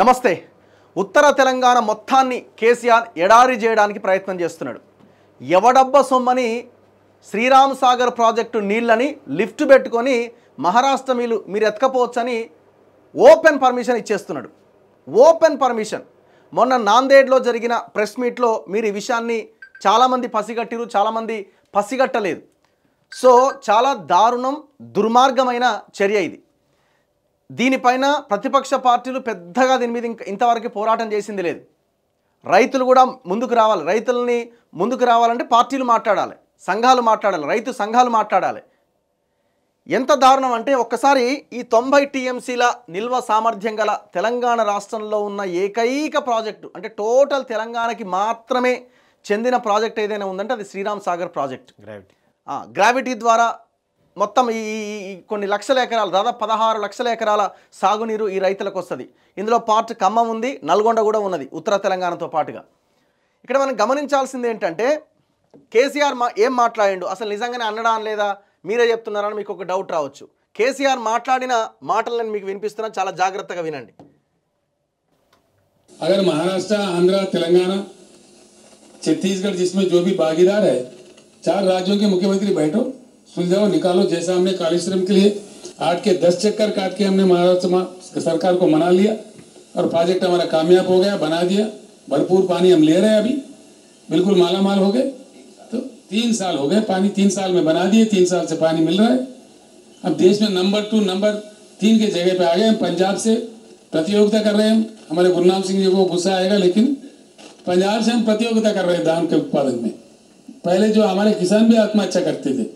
నమస్తే ఉత్తర తెలంగాణ మొత్తాన్ని కేసీఆర్ ఎడారి చేయడానికి ప్రయత్నం చేస్తున్నాడు ఎవడబ్బ సొమ్మని శ్రీరామ్ సాగర్ ప్రాజెక్టు నీళ్ళని లిఫ్ట్ పెట్టుకొని మహారాష్ట్ర మీరు మీరు ఎత్తకపోవచ్చని ఓపెన్ పర్మిషన్ ఇచ్చేస్తున్నాడు ఓపెన్ పర్మిషన్ మొన్న నాందేడ్లో జరిగిన ప్రెస్ మీట్లో మీరు ఈ విషయాన్ని చాలామంది పసిగట్టిరు చాలామంది పసిగట్టలేదు సో చాలా దారుణం దుర్మార్గమైన చర్య ఇది దీనిపైన ప్రతిపక్ష పార్టీలు పెద్దగా దీని మీద ఇంకా ఇంతవరకు పోరాటం చేసింది లేదు రైతులు కూడా ముందుకు రావాలి రైతులని ముందుకు రావాలంటే పార్టీలు మాట్లాడాలి సంఘాలు మాట్లాడాలి రైతు సంఘాలు మాట్లాడాలి ఎంత దారుణం అంటే ఒక్కసారి ఈ తొంభై టీఎంసీల నిల్వ సామర్థ్యం గల తెలంగాణ రాష్ట్రంలో ఉన్న ఏకైక ప్రాజెక్టు అంటే టోటల్ తెలంగాణకి మాత్రమే చెందిన ప్రాజెక్ట్ ఏదైనా ఉందంటే అది Sriram Sagar project gravity gravity ద్వారా మొత్తం ఈ కొన్ని లక్షల ఎకరాలు దాదాపు పదహారు లక్షల ఎకరాల సాగునీరు ఈ రైతులకు వస్తుంది ఇందులో పార్ట్ ఖమ్మం ఉంది నల్గొండ కూడా ఉన్నది ఉత్తర తెలంగాణతో పాటుగా ఇక్కడ మనం గమనించాల్సింది ఏంటంటే కేసీఆర్ మా ఏం మాట్లాడిండు అసలు నిజంగానే అన్నడా లేదా మీరే చెప్తున్నారని మీకు ఒక డౌట్ రావచ్చు కేసీఆర్ మాట్లాడిన మాటలను మీకు వినిపిస్తున్నా చాలా జాగ్రత్తగా వినండి అగర్ మహారాష్ట్ర ఆంధ్ర తెలంగాణ ఛత్తీస్గఢ్ జిస్మే జోబీ భాగీదార్ చార్ ముఖ్యమంత్రి బయట सुलझाओ निकालो जैसा हमने कालीश्रम के लिए आठ के दस चक्कर काट के हमने महाराष्ट्र सरकार को मना लिया और प्रोजेक्ट हमारा कामयाब हो गया बना दिया भरपूर पानी हम ले रहे हैं अभी बिल्कुल माला माल हो गए तो तीन साल हो गए पानी तीन साल में बना दिए तीन साल से पानी मिल रहा है अब देश में नंबर टू नंबर तीन के जगह पे आ गए हम पंजाब से प्रतियोगिता कर रहे हैं हमारे गुरुनाम सिंह जी को गुस्सा आएगा लेकिन पंजाब से हम प्रतियोगिता कर रहे हैं धान के उत्पादन में पहले जो हमारे किसान भी आत्महत्या करते थे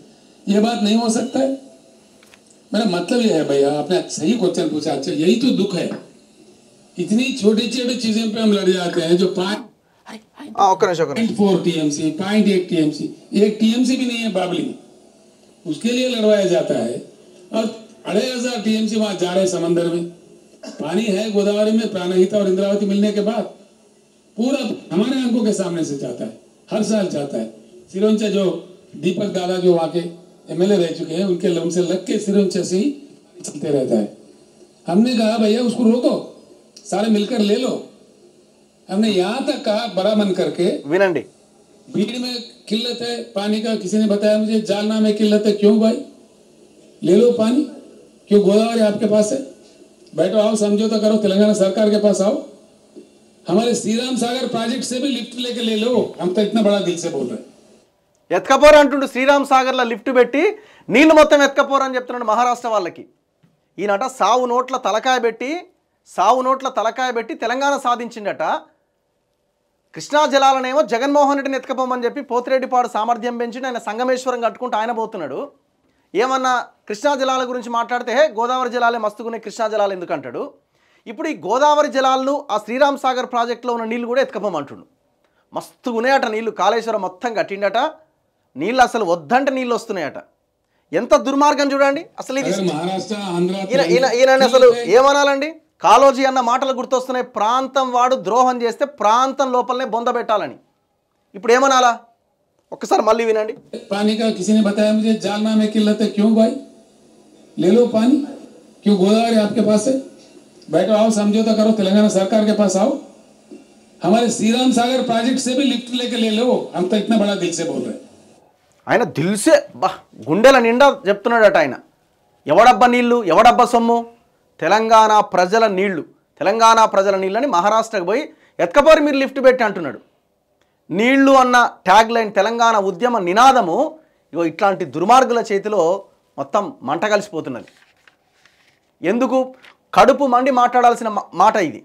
ये बात नहीं हो सकता है मेरा मतलब यह है भैया आपने सही क्वेश्चन पूछा अच्छा यही तो दुख है इतनी छोटी छोटी चीजों पे हम लड़ जाते हैं जो हाँ, पॉइंट फोर टीएमसी पॉइंट एक टीएमसी एक टीएमसी भी नहीं है बाबली उसके लिए लड़वाया जाता है और अढ़ाई हजार टीएमसी वहां जा रहे हैं समंदर में पानी है गोदावरी में प्राणहिता और इंद्रावती मिलने के बाद पूरा हमारे आंखों के सामने से जाता है हर साल जाता है सिरोंचा जो दीपक दादा जो वहाँ के एमएलए रह चुके हैं उनके लम से लग के सिर ऊंचे ही चलते रहता है हमने कहा भैया उसको रोको सारे मिलकर ले लो हमने यहाँ तक कहा बड़ा मन करके विनंदी भीड़ में किल्लत है पानी का किसी ने बताया मुझे जालना में किल्लत है क्यों भाई ले लो पानी क्यों गोदावरी आपके पास है बैठो आओ समझौता करो तेलंगाना सरकार के पास आओ हमारे श्री सागर प्रोजेक्ट से भी लिफ्ट लेके ले लो हम तो इतना बड़ा दिल से बोल रहे हैं ఎత్కపోరు అంటుండు శ్రీరామ్ సాగర్లో లిఫ్ట్ పెట్టి నీళ్ళు మొత్తం ఎత్కపోరు అని చెప్తున్నాడు మహారాష్ట్ర వాళ్ళకి ఈయనట సావు నోట్ల తలకాయ పెట్టి సావు నోట్ల తలకాయ పెట్టి తెలంగాణ సాధించిండట కృష్ణా జలాలనేమో జగన్మోహన్ రెడ్డిని ఎత్కపోమని చెప్పి పోతిరెడ్డిపాడు సామర్థ్యం పెంచి ఆయన సంగమేశ్వరం కట్టుకుంటూ ఆయన పోతున్నాడు ఏమన్నా కృష్ణా జలాల గురించి మాట్లాడితే హే గోదావరి జలాలే మస్తుకునే కృష్ణా జలాలు ఎందుకంటాడు ఇప్పుడు ఈ గోదావరి జలాలను ఆ శ్రీరామ్ సాగర్ ప్రాజెక్టులో ఉన్న నీళ్లు కూడా ఎత్కపోమంటుండు మస్తుగునే అట నీళ్ళు కాళేశ్వరం మొత్తం కట్టిండట నీళ్ళు అసలు వద్దంటే నీళ్ళు వస్తున్నాయట ఎంత దుర్మార్గం చూడండి అసలు ఇది ఈయన ఈయన అసలు ఏమనాలండి కాలోజీ అన్న మాటలు గుర్తొస్తున్నాయి ప్రాంతం వాడు ద్రోహం చేస్తే ప్రాంతం లోపలనే బొంద పెట్టాలని ఇప్పుడు ఏమనాలా ఒక్కసారి మళ్ళీ వినండి పానీ కా కిసిని బతాయా ముజే జాలనా మే కిల్లత్ క్యూ భాయ్ లే లో క్యూ గోదావరి ఆప్కే పాస్ హై बैठो आओ समझौता करो तेलंगाना सरकार के पास आओ हमारे श्री राम सागर प्रोजेक्ट से भी लिफ्ट लेके ले लो ఆయన దిల్సే బా గుండెల నిండా చెప్తున్నాడట ఆయన ఎవడబ్బ నీళ్ళు ఎవడబ్బ సొమ్ము తెలంగాణ ప్రజల నీళ్లు తెలంగాణ ప్రజల నీళ్ళని మహారాష్ట్రకు పోయి ఎత్కపోరి మీరు లిఫ్ట్ పెట్టి అంటున్నాడు నీళ్లు అన్న ట్యాగ్ లైన్ తెలంగాణ ఉద్యమ నినాదము ఇగో ఇట్లాంటి దుర్మార్గుల చేతిలో మొత్తం మంట కలిసిపోతున్నది ఎందుకు కడుపు మండి మాట్లాడాల్సిన మాట ఇది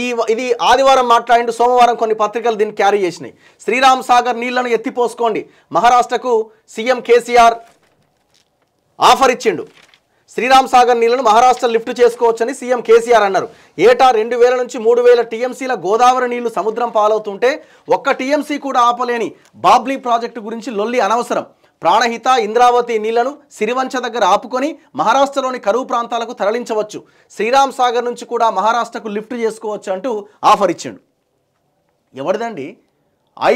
ఈ ఇది ఆదివారం మాట్లాడి సోమవారం కొన్ని పత్రికలు దీన్ని క్యారీ చేసినాయి శ్రీరామ్ సాగర్ నీళ్లను ఎత్తిపోసుకోండి మహారాష్ట్రకు సీఎం కేసీఆర్ ఆఫర్ ఇచ్చిండు శ్రీరామ్ సాగర్ నీళ్లను మహారాష్ట్ర లిఫ్ట్ చేసుకోవచ్చని సీఎం కేసీఆర్ అన్నారు ఏటా రెండు వేల నుంచి మూడు వేల టీఎంసీల గోదావరి నీళ్లు సముద్రం పాలవుతుంటే ఒక్క టీఎంసీ కూడా ఆపలేని బాబ్లీ ప్రాజెక్టు గురించి లొల్లి అనవసరం ప్రాణహిత ఇంద్రావతి నీళ్లను సిరివంచ దగ్గర ఆపుకొని మహారాష్ట్రలోని కరువు ప్రాంతాలకు తరలించవచ్చు శ్రీరామ్ సాగర్ నుంచి కూడా మహారాష్ట్రకు లిఫ్ట్ చేసుకోవచ్చు అంటూ ఆఫర్ ఇచ్చాడు ఎవరిదండి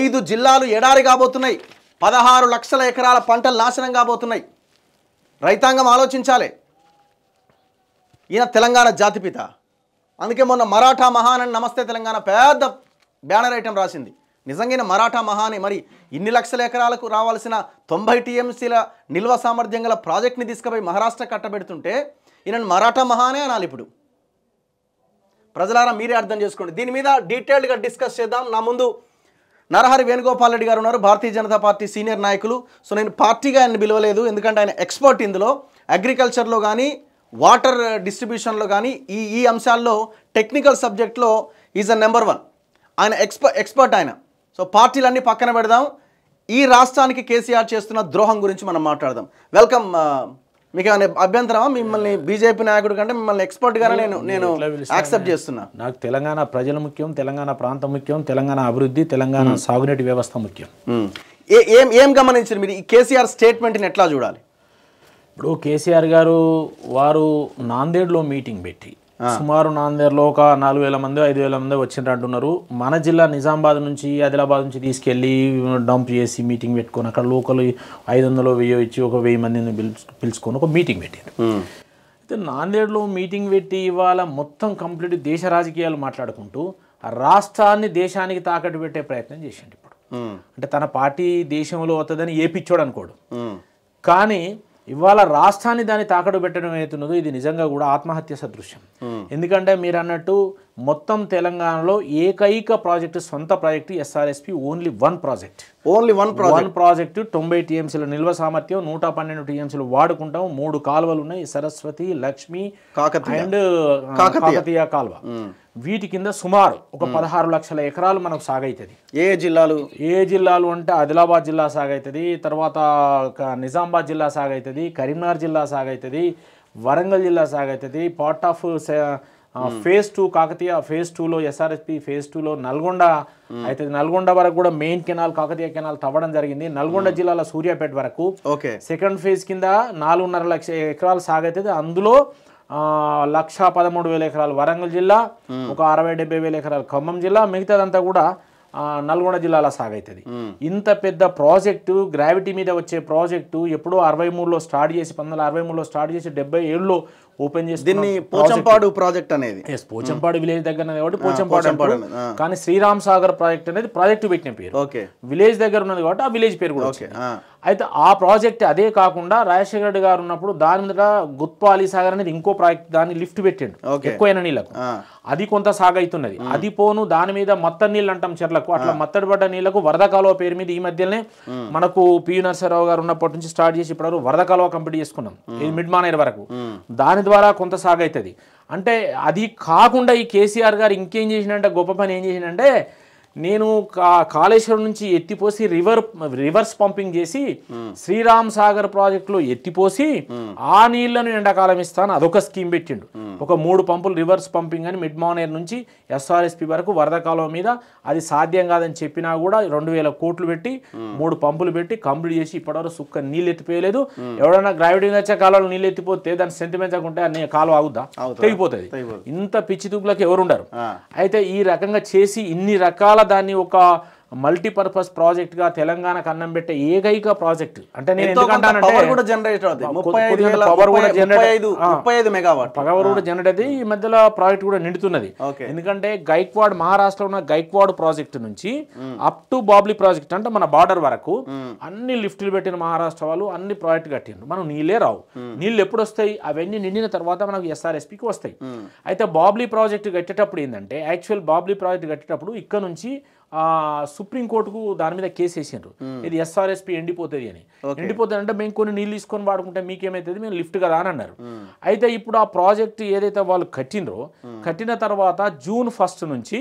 ఐదు జిల్లాలు ఎడారి కాబోతున్నాయి పదహారు లక్షల ఎకరాల పంటలు నాశనం కాబోతున్నాయి రైతాంగం ఆలోచించాలి ఈయన తెలంగాణ జాతిపిత అందుకే మొన్న మరాఠా మహానని నమస్తే తెలంగాణ పెద్ద బ్యానర్ ఐటెం రాసింది నిజంగా మరాఠా మహాని మరి ఇన్ని లక్షల ఎకరాలకు రావాల్సిన తొంభై టీఎంసీల నిల్వ సామర్థ్యం గల ప్రాజెక్ట్ని తీసుకుపోయి మహారాష్ట్ర కట్టబెడుతుంటే ఈయనను మరాఠా మహానే అనాలి ఇప్పుడు ప్రజలారా మీరే అర్థం చేసుకోండి దీని మీద డీటెయిల్డ్గా డిస్కస్ చేద్దాం నా ముందు నరహరి వేణుగోపాల్ రెడ్డి గారు ఉన్నారు భారతీయ జనతా పార్టీ సీనియర్ నాయకులు సో నేను పార్టీగా ఆయన పిలవలేదు ఎందుకంటే ఆయన ఎక్స్పర్ట్ ఇందులో అగ్రికల్చర్లో కానీ వాటర్ డిస్ట్రిబ్యూషన్లో కానీ ఈ ఈ అంశాల్లో టెక్నికల్ సబ్జెక్ట్లో ఈజ్ అ నెంబర్ వన్ ఆయన ఎక్స్పర్ ఎక్స్పర్ట్ ఆయన సో పార్టీలన్నీ పక్కన పెడదాం ఈ రాష్ట్రానికి కేసీఆర్ చేస్తున్న ద్రోహం గురించి మనం మాట్లాడదాం వెల్కమ్ uh, మీకు ఏమైనా అభ్యంతరమా మిమ్మల్ని బీజేపీ నాయకుడు కంటే మిమ్మల్ని ఎక్స్పర్ట్గానే నేను నేను యాక్సెప్ట్ చేస్తున్నా నాకు తెలంగాణ ప్రజలు ముఖ్యం తెలంగాణ ప్రాంతం ముఖ్యం తెలంగాణ అభివృద్ధి తెలంగాణ hmm. సాగునీటి వ్యవస్థ ముఖ్యం hmm. ఏం ఏం గమనించారు మీరు ఈ కేసీఆర్ స్టేట్మెంట్ని ఎట్లా చూడాలి ఇప్పుడు కేసీఆర్ గారు వారు నాందేడ్లో మీటింగ్ పెట్టి సుమారు నాందేర్లో ఒక నాలుగు వేల మంది ఐదు వేల మంది వచ్చినట్టు అంటున్నారు మన జిల్లా నిజామాబాద్ నుంచి ఆదిలాబాద్ నుంచి తీసుకెళ్ళి డంప్ చేసి మీటింగ్ పెట్టుకొని అక్కడ లోకల్ ఐదు వందలు వెయ్యి ఇచ్చి ఒక వెయ్యి మందిని పిలుచుకొని ఒక మీటింగ్ పెట్టింది అయితే నాందేడ్లో మీటింగ్ పెట్టి ఇవాళ మొత్తం కంప్లీట్ దేశ రాజకీయాలు మాట్లాడుకుంటూ రాష్ట్రాన్ని దేశానికి తాకట్టు పెట్టే ప్రయత్నం చేసిండు ఇప్పుడు అంటే తన పార్టీ దేశంలో అవుతుందని ఏపిచ్చాడు అనుకోడు కానీ ఇవాళ రాష్ట్రాన్ని దాన్ని తాకడు పెట్టడం అవుతున్నదో ఇది నిజంగా కూడా ఆత్మహత్య సదృశ్యం ఎందుకంటే మీరు అన్నట్టు మొత్తం తెలంగాణలో ఏకైక ప్రాజెక్టు సొంత project SRSP only one project only one one project తొంభై టీఎంసీల నిల్వ సామర్థ్యం నూట పన్నెండు టీఎంసీలు వాడుకుంటాం మూడు కాలువలు ఉన్నాయి సరస్వతి లక్ష్మి అండ్ కాకతీయ కాలువ వీటి కింద సుమారు ఒక పదహారు లక్షల ఎకరాలు మనకు సాగైతుంది ఏ జిల్లాలు ఏ జిల్లాలు అంటే ఆదిలాబాద్ జిల్లా సాగైతుంది తర్వాత నిజామాబాద్ జిల్లా సాగైతుంది కరీంనగర్ జిల్లా సాగైతుంది వరంగల్ జిల్లా సాగైతుంది part of phase two Kakatiya phase టూలో ఎస్ఆర్ఎస్పి ఫేజ్ టూలో నల్గొండ అయితే నల్గొండ వరకు కూడా మెయిన్ కెనాల్ కాకతీయ కెనాల్ తవ్వడం జరిగింది నల్గొండ జిల్లాలో సూర్యాపేట వరకు సెకండ్ ఫేజ్ కింద నాలుగున్నర లక్ష ఎకరాలు సాగైతే అందులో లక్ష పదమూడు వేల ఎకరాలు వరంగల్ జిల్లా ఒక అరవై డెబ్బై వేల ఎకరాలు ఖమ్మం జిల్లా మిగతాదంతా కూడా నల్గొండ జిల్లాలో సాగైతుంది ఇంత పెద్ద ప్రాజెక్టు గ్రావిటీ మీద వచ్చే ప్రాజెక్టు ఎప్పుడో అరవై మూడులో స్టార్ట్ చేసి పంతొమ్మిది అరవై మూడులో స్టార్ట్ చేసి డెబ్బై ఏడులో ఓపెన్ చేసి దీన్ని పోచంపాడు ప్రాజెక్ట్ అనేది పోచంపాడు విలేజ్ దగ్గర కాబట్టి పోచంపాడు కానీ శ్రీరామ్ సాగర్ ప్రాజెక్ట్ అనేది ప్రాజెక్ట్ పెట్టిన పేరు ఓకే విలేజ్ దగ్గర ఉన్నది కాబట్టి ఆ విలేజ్ పేరు కూడా అయితే ఆ ప్రాజెక్ట్ అదే కాకుండా రాజశేఖర రెడ్డి గారు ఉన్నప్పుడు దాని మీద గుత్పాలి సాగర్ అనేది ఇంకో ప్రాజెక్ట్ దాన్ని లిఫ్ట్ పెట్టిండు ఎక్కువైన నీళ్ళకు అది కొంత సాగైతున్నది అది పోను దాని మీద మత్తడి నీళ్ళు అంటాం చెర్లకు అట్లా మత్తడి పడ్డ నీళ్లకు వరద కాలువ పేరు మీద ఈ మధ్యనే మనకు పి నరసరావు గారు ఉన్నప్పటి నుంచి స్టార్ట్ చేసి ఇప్పుడు వరద కాలువ కంప్లీట్ చేసుకున్నాం ఇది మిడ్ మానేరు వరకు దాని ద్వారా కొంత సాగైతుంది అంటే అది కాకుండా ఈ కేసీఆర్ గారు ఇంకేం చేసినంటే గొప్ప పని ఏం చేసినంటే నేను కాళేశ్వరం నుంచి ఎత్తిపోసి రివర్ రివర్స్ పంపింగ్ చేసి శ్రీరామ్ సాగర్ ప్రాజెక్టులో ఎత్తిపోసి ఆ నీళ్లను ఎండాకాలం ఇస్తాను అదొక స్కీమ్ పెట్టిండు ఒక మూడు పంపులు రివర్స్ పంపింగ్ అని మిడ్ మానేర్ నుంచి ఎస్ఆర్ఎస్పి వరకు వరద కాలం మీద అది సాధ్యం కాదని చెప్పినా కూడా రెండు వేల కోట్లు పెట్టి మూడు పంపులు పెట్టి కంప్లీట్ చేసి ఇప్పటివరకు సుక్క నీళ్ళు ఎత్తిపోయలేదు ఎవడైనా గ్రావిటీ వచ్చే కాలంలో నీళ్ళు ఎత్తిపోతే దాని సెంటిమెంట్ ఉంటే అన్ని కాలువ ఆగుద్దా తెగిపోతుంది ఇంత పిచ్చి తుగ్గులకు ఎవరుండరు అయితే ఈ రకంగా చేసి ఇన్ని రకాల దాన్ని ఒక మల్టీపర్పస్ ప్రాజెక్ట్గా తెలంగాణ కన్నం పెట్టే ఏకైక ప్రాజెక్ట్ అంటే నేను పవర్ కూడా జనరేట్ అది కూడా జనరేట్ ఈ మధ్యలో ప్రాజెక్ట్ కూడా నిండుతున్నది ఎందుకంటే గైక్వాడ్ మహారాష్ట్రలో ఉన్న గైక్వాడ్ ప్రాజెక్ట్ నుంచి అప్ టు బాబ్లీ ప్రాజెక్ట్ అంటే మన బార్డర్ వరకు అన్ని లిఫ్ట్లు పెట్టిన మహారాష్ట్ర వాళ్ళు అన్ని ప్రాజెక్ట్ కట్టిండ్రు మనం నీళ్ళే రావు నీళ్ళు ఎప్పుడు వస్తాయి అవన్నీ నిండిన తర్వాత మనకు ఎస్ఆర్ఎస్పికి వస్తాయి అయితే బాబ్లీ ప్రాజెక్ట్ కట్టేటప్పుడు ఏంటంటే యాక్చువల్ బాబ్లీ ప్రాజెక్ట్ కట్టేటప్పుడు ఇక్కడ నుంచి సుప్రీంకోర్టుకు దాని మీద కేసు వేసిండ్రు ఇది ఎస్ఆర్ఎస్పి ఎండిపోతుంది అని ఎండిపోతుంది అంటే మేము కొన్ని నీళ్ళు తీసుకొని వాడుకుంటే మీకేమైతుంది మేము లిఫ్ట్ కదా అని అన్నారు అయితే ఇప్పుడు ఆ ప్రాజెక్ట్ ఏదైతే వాళ్ళు కట్టినరో కట్టిన తర్వాత జూన్ ఫస్ట్ నుంచి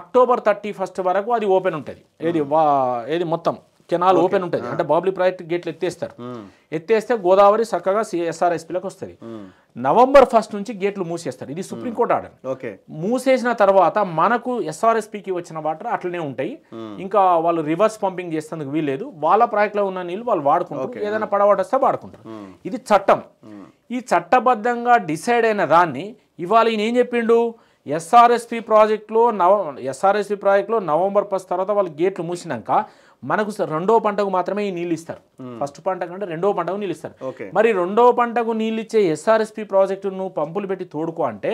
అక్టోబర్ థర్టీ ఫస్ట్ వరకు అది ఓపెన్ ఉంటుంది ఏది ఏది మొత్తం కెనాల్ ఓపెన్ ఉంటుంది అంటే బాబ్లీ ప్రాజెక్ట్ గేట్లు ఎత్తేస్తారు ఎత్తేస్తే గోదావరి చక్కగా సిఎస్ఆర్ఎస్పీలకు వస్తుంది నవంబర్ ఫస్ట్ నుంచి గేట్లు మూసేస్తారు ఇది సుప్రీంకోర్టు ఆర్డర్ మూసేసిన తర్వాత మనకు ఎస్ఆర్ఎస్పీకి వచ్చిన వాటర్ అట్లనే ఉంటాయి ఇంకా వాళ్ళు రివర్స్ పంపింగ్ చేసేందుకు వీల్లేదు వాళ్ళ ప్రాజెక్ట్లో ఉన్న నీళ్ళు వాళ్ళు వాడుకుంటారు ఏదైనా పడవటొస్తే వాడుకుంటారు ఇది చట్టం ఈ చట్టబద్ధంగా డిసైడ్ అయిన దాన్ని ఇవాళ ఈయన ఏం చెప్పిండు ఎస్ఆర్ఎస్పీ ప్రాజెక్టులో నవ ఎస్ఆర్ఎస్పీ ప్రాజెక్టులో నవంబర్ ఫస్ట్ తర్వాత వాళ్ళు గేట్లు మూసినాక మనకు రెండో పంటకు మాత్రమే ఈ నీళ్ళు ఇస్తారు ఫస్ట్ పంట కంటే రెండో పంటకు నీళ్ళు ఇస్తారు మరి రెండో పంటకు నీళ్ళు ఇచ్చే ఎస్ఆర్ఎస్పి ప్రాజెక్టును పంపులు పెట్టి తోడుకో అంటే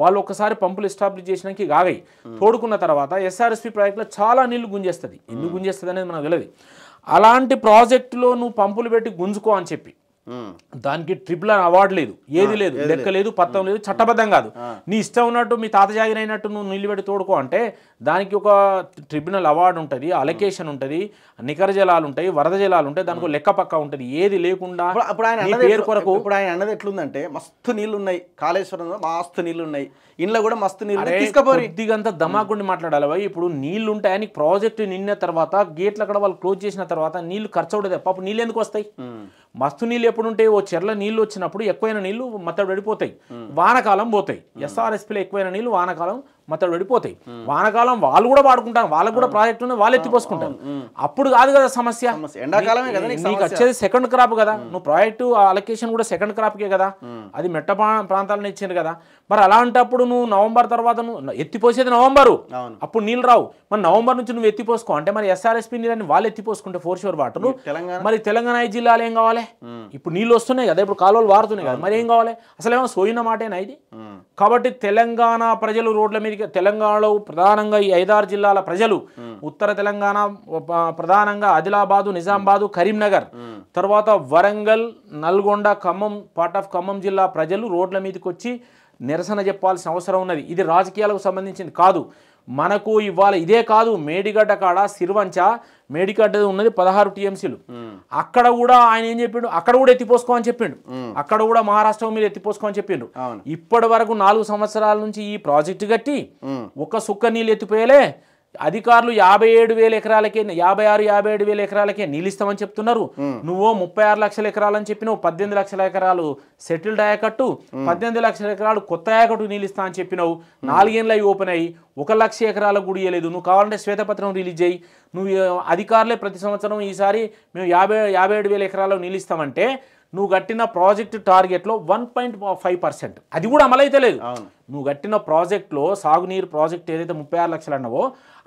వాళ్ళు ఒకసారి పంపులు ఎస్టాబ్లిష్ చేసినాక గాగాయి తోడుకున్న తర్వాత ఎస్ఆర్ఎస్పి ప్రాజెక్టులో చాలా నీళ్లు గుంజేస్తుంది ఎందుకు గుంజేస్తుంది అనేది మనకు తెలియదు అలాంటి ప్రాజెక్టులో నువ్వు పంపులు పెట్టి గుంజుకో అని చెప్పి దానికి ట్రిపుల్ అవార్డు లేదు ఏది లేదు లెక్క లేదు పత్తం లేదు చట్టబద్ధం కాదు నీ ఇష్టం ఉన్నట్టు మీ తాత అయినట్టు నువ్వు నిలబెట్టి తోడుకో అంటే దానికి ఒక ట్రిబ్యునల్ అవార్డు ఉంటుంది అలొకేషన్ ఉంటుంది నికర జలాలు ఉంటాయి వరద జలాలు ఉంటాయి దానికి లెక్క పక్క ఉంటుంది ఏది లేకుండా అప్పుడు ఆయన పేరు కొరకు ఇప్పుడు ఆయన అన్నది ఎట్లుందంటే మస్తు నీళ్ళు ఉన్నాయి కాళేశ్వరంలో మస్తు నీళ్ళు ఉన్నాయి ఇంట్లో కూడా మస్తు నీళ్ళు తీసుకపోయి దిగంతా దమాకుండి మాట్లాడాలి ఇప్పుడు నీళ్ళు ఉంటాయని ప్రాజెక్ట్ నిన్న తర్వాత గేట్లు అక్కడ వాళ్ళు క్లోజ్ చేసిన తర్వాత నీళ్లు ఖర్చు అవుతుంది పాప నీళ్ళు ఎందుకు వస్తాయి మస్తు నీళ్ళు ఎప్పుడు ఉంటే ఓ చెర్ల నీళ్ళు వచ్చినప్పుడు ఎక్కువైన నీళ్లు మత్తడు పడిపోతాయి వానకాలం పోతాయి ఎస్ఆర్ఎస్పీలో ఎక్కువైన నీళ్లు వానకాలం మొత్తం వెళ్ళిపోతాయి వానకాలం వాళ్ళు కూడా వాడుకుంటారు వాళ్ళకు కూడా ప్రాజెక్టు వాళ్ళు ఎత్తిపోసుకుంటారు అప్పుడు కాదు కదా సమస్య ఎండాకాలమే కదా నీకు వచ్చేది సెకండ్ క్రాప్ కదా నువ్వు ప్రాజెక్టు అలొకేషన్ కూడా సెకండ్ క్రాప్కే కదా అది మెట్ట ప్రాంతాలను ఇచ్చింది కదా మరి అలాంటప్పుడు నువ్వు నవంబర్ తర్వాత నువ్వు ఎత్తిపోసేది నవంబరు అప్పుడు నీళ్ళు రావు మరి నవంబర్ నుంచి నువ్వు ఎత్తిపోసుకో అంటే మరి ఎస్ఆర్ఎస్పీ నీళ్ళని వాళ్ళు ఎత్తిపోసుకుంటే ఫోర్ షోర్ వాటర్ మరి తెలంగాణ జిల్లాలో ఏం కావాలి ఇప్పుడు నీళ్ళు వస్తున్నాయి కదా ఇప్పుడు కాలువలు వారుతున్నాయి కదా మరి ఏం కావాలి అసలు ఏమైనా సోయిన మాటేనా ఇది కాబట్టి తెలంగాణ ప్రజలు రోడ్ల మీద అత్యధిక తెలంగాణలో ప్రధానంగా ఈ ఐదారు జిల్లాల ప్రజలు ఉత్తర తెలంగాణ ప్రధానంగా ఆదిలాబాదు నిజామాబాదు కరీంనగర్ తర్వాత వరంగల్ నల్గొండ ఖమ్మం పార్ట్ ఆఫ్ ఖమ్మం జిల్లా ప్రజలు రోడ్ల మీదకి వచ్చి నిరసన చెప్పాల్సిన అవసరం ఉన్నది ఇది రాజకీయాలకు సంబంధించింది కాదు మనకు ఇవాళ ఇదే కాదు మేడిగడ్డ కాడ సిరివంచ మేడిగడ్డ ఉన్నది పదహారు టీఎంసీలు అక్కడ కూడా ఆయన ఏం చెప్పిండు అక్కడ కూడా ఎత్తిపోసుకో అని చెప్పిండు అక్కడ కూడా మహారాష్ట్ర మీద ఎత్తిపోసుకో అని చెప్పిండు ఇప్పటి వరకు నాలుగు సంవత్సరాల నుంచి ఈ ప్రాజెక్టు కట్టి ఒక్క సుక్క నీళ్ళు ఎత్తిపోయలే అధికారులు యాభై ఏడు వేల ఎకరాలకే యాభై ఆరు యాభై ఏడు వేల ఎకరాలకే నీళ్ళిస్తామని చెప్తున్నారు నువ్వు ముప్పై ఆరు లక్షల ఎకరాలని చెప్పినవు పద్దెనిమిది లక్షల ఎకరాలు సెటిల్డ్ అయ్యాకట్టు పద్దెనిమిది లక్షల ఎకరాలు కొత్త అయ్యాకట్టు నీళ్ళిస్తా అని చెప్పినావు నాలుగేళ్ళు అవి ఓపెన్ అయ్యి ఒక లక్ష ఎకరాలకు కూడా ఇవ్వలేదు నువ్వు కావాలంటే శ్వేతపత్రం రిలీజ్ అయ్యి నువ్వు అధికారులే ప్రతి సంవత్సరం ఈసారి మేము యాభై యాభై ఏడు వేల ఎకరాలకు నీళ్ళిస్తామంటే నువ్వు కట్టిన ప్రాజెక్ట్ టార్గెట్లో వన్ పాయింట్ ఫైవ్ పర్సెంట్ అది కూడా అమలైతే లేదు నువ్వు కట్టిన ప్రాజెక్ట్లో సాగునీరు ప్రాజెక్ట్ ఏదైతే ముప్పై ఆరు లక్షలు అన్నావో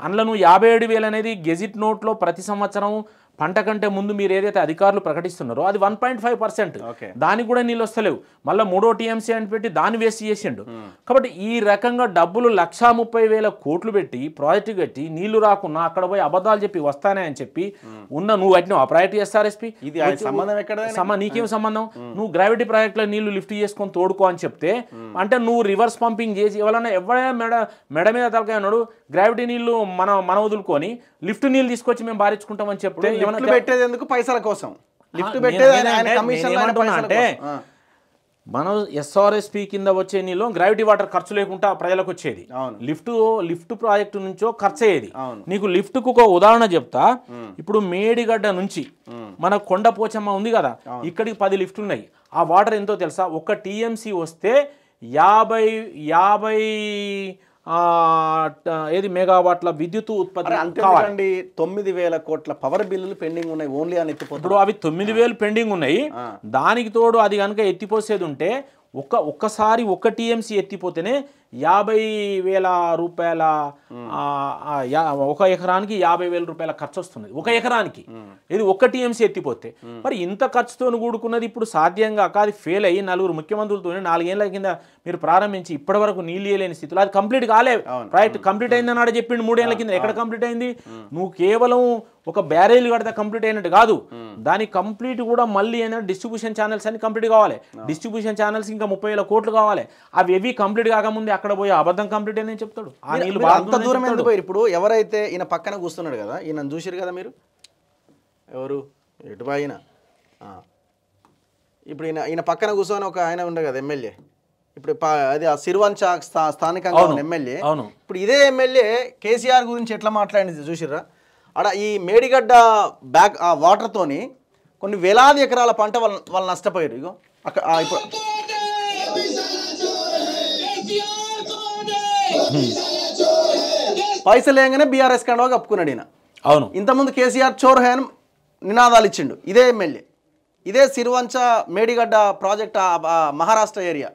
అందులో యాభై ఏడు వేలు అనేది గెజిట్ నోట్లో ప్రతి సంవత్సరం పంట కంటే ముందు మీరు ఏదైతే అధికారులు ప్రకటిస్తున్నారో అది వన్ పాయింట్ ఫైవ్ పర్సెంట్ దానికి కూడా నీళ్ళు వస్తలేవు మళ్ళీ మూడో టీఎంసీ అని పెట్టి దాన్ని వేసి చేసిండు కాబట్టి ఈ రకంగా డబ్బులు లక్షా ముప్పై వేల కోట్లు పెట్టి ప్రాజెక్టు కట్టి నీళ్లు రాకున్నా అక్కడ పోయి అబద్ధాలు చెప్పి అని చెప్పి ఉన్న నువ్వు వాటిని ఆపరేట్ చేస్తారెస్పీ ఇది సంబంధం ఎక్కడ నీకేం సంబంధం నువ్వు గ్రావిటీ ప్రాజెక్టులో నీళ్లు లిఫ్ట్ చేసుకొని తోడుకో అని చెప్తే అంటే నువ్వు రివర్స్ పంపింగ్ చేసి ఎవరైనా ఎవరైనా మెడ మెడ మీద తలకాయ ఉన్నాడు గ్రావిటీ నీళ్లు మన మన వదులుకొని లిఫ్ట్ నీళ్ళు తీసుకొచ్చి మేము భారించుకుంటామని చెప్తే పెట్టేందుకు పెట్టేది ఎందుకు పైసల కోసం లిఫ్ట్ పెట్టేది అంటే మనం ఎస్ఆర్ఎస్పి కింద వచ్చే నీళ్ళు గ్రావిటీ వాటర్ ఖర్చు లేకుండా ప్రజలకు వచ్చేది లిఫ్ట్ లిఫ్ట్ ప్రాజెక్టు నుంచో ఖర్చు అయ్యేది నీకు లిఫ్ట్ కు ఒక ఉదాహరణ చెప్తా ఇప్పుడు మేడిగడ్డ నుంచి మన కొండ పోచమ్మ ఉంది కదా ఇక్కడికి పది లిఫ్ట్ ఉన్నాయి ఆ వాటర్ ఎంతో తెలుసా ఒక టీఎంసీ వస్తే యాభై యాభై ఏది మెగావాట్ల విద్యుత్ ఉత్పత్తి అంతేండి తొమ్మిది వేల కోట్ల పవర్ బిల్లులు పెండింగ్ ఉన్నాయి ఓన్లీ అని ఎత్తిపోతాడు అవి తొమ్మిది వేలు పెండింగ్ ఉన్నాయి దానికి తోడు అది కనుక ఎత్తిపోసేది ఉంటే ఒక్క ఒక్కసారి ఒక్క టీఎంసీ ఎత్తిపోతేనే యాభై వేల రూపాయల ఒక ఎకరానికి యాభై వేల రూపాయల ఖర్చు వస్తున్నది ఒక ఎకరానికి ఇది ఒక్క టీఎంసీ ఎత్తిపోతే మరి ఇంత ఖర్చుతో కూడుకున్నది ఇప్పుడు సాధ్యంగా కాదు ఫెయిల్ అయ్యి నలుగురు ముఖ్యమంత్రులతో నాలుగేళ్ల కింద మీరు ప్రారంభించి ఇప్పటి వరకు నీళ్ళు ఇవ్వలేని స్థితిలో అది కంప్లీట్ కాలే ప్రాజెక్ట్ కంప్లీట్ అయిందని ఆడ చెప్పిండు మూడేళ్ల కింద ఎక్కడ కంప్లీట్ అయింది నువ్వు కేవలం ఒక బ్యారేజ్ కడితే కంప్లీట్ అయినట్టు కాదు దాని కంప్లీట్ కూడా మళ్ళీ ఏంటంటే డిస్ట్రిబ్యూషన్ ఛానల్స్ అని కంప్లీట్ కావాలి డిస్ట్రిబ్యూషన్ ఛానల్స్ ఇంకా ముప్పై వేల కోట్లు కావాలి అవి ఎవి కంప్లీట్ కాకముందే అక్కడ పోయి అబద్ధం కంప్లీట్ అని చెప్తాడు ఆ నీళ్ళు అంత దూరం ఎందుకు ఇప్పుడు ఎవరైతే ఈయన పక్కన కూస్తున్నాడు కదా ఈయన చూసిరు కదా మీరు ఎవరు ఎటు ఈయన ఇప్పుడు ఈయన ఈయన పక్కన కూర్చొని ఒక ఆయన ఉండే కదా ఎమ్మెల్యే ఇప్పుడు అది ఆ సిరివంచ స్థానికంగా ఉన్న ఎమ్మెల్యే ఇప్పుడు ఇదే ఎమ్మెల్యే కేసీఆర్ గురించి ఎట్లా మాట్లాడింది చూసిర్రా అక్కడ ఈ మేడిగడ్డ బ్యాక్ ఆ వాటర్తోని కొన్ని వేలాది ఎకరాల పంట వాళ్ళు వాళ్ళు నష్టపోయారు ఇగో అక్కడ ఇప్పుడు పైసలు లేగానే బీఆర్ఎస్ కండవా కప్పుకున్నాడు ఈయన అవును ఇంతకుముందు కేసీఆర్ చోర్ హే నినాదాలు ఇచ్చిండు ఇదే ఎమ్మెల్యే ఇదే సిరివంచ మేడిగడ్డ ప్రాజెక్ట్ మహారాష్ట్ర ఏరియా